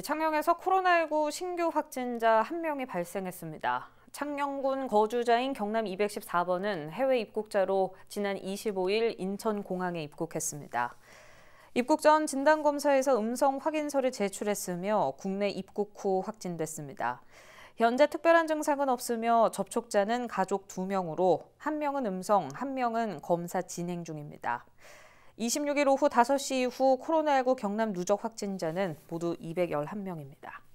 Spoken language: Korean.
네, 창녕에서 코로나19 신규 확진자 1명이 발생했습니다. 창녕군 거주자인 경남 214번은 해외 입국자로 지난 25일 인천공항에 입국했습니다. 입국 전 진단검사에서 음성 확인서를 제출했으며 국내 입국 후 확진됐습니다. 현재 특별한 증상은 없으며 접촉자는 가족 2명으로 1명은 음성, 1명은 검사 진행 중입니다. 26일 오후 5시 이후 코로나19 경남 누적 확진자는 모두 211명입니다.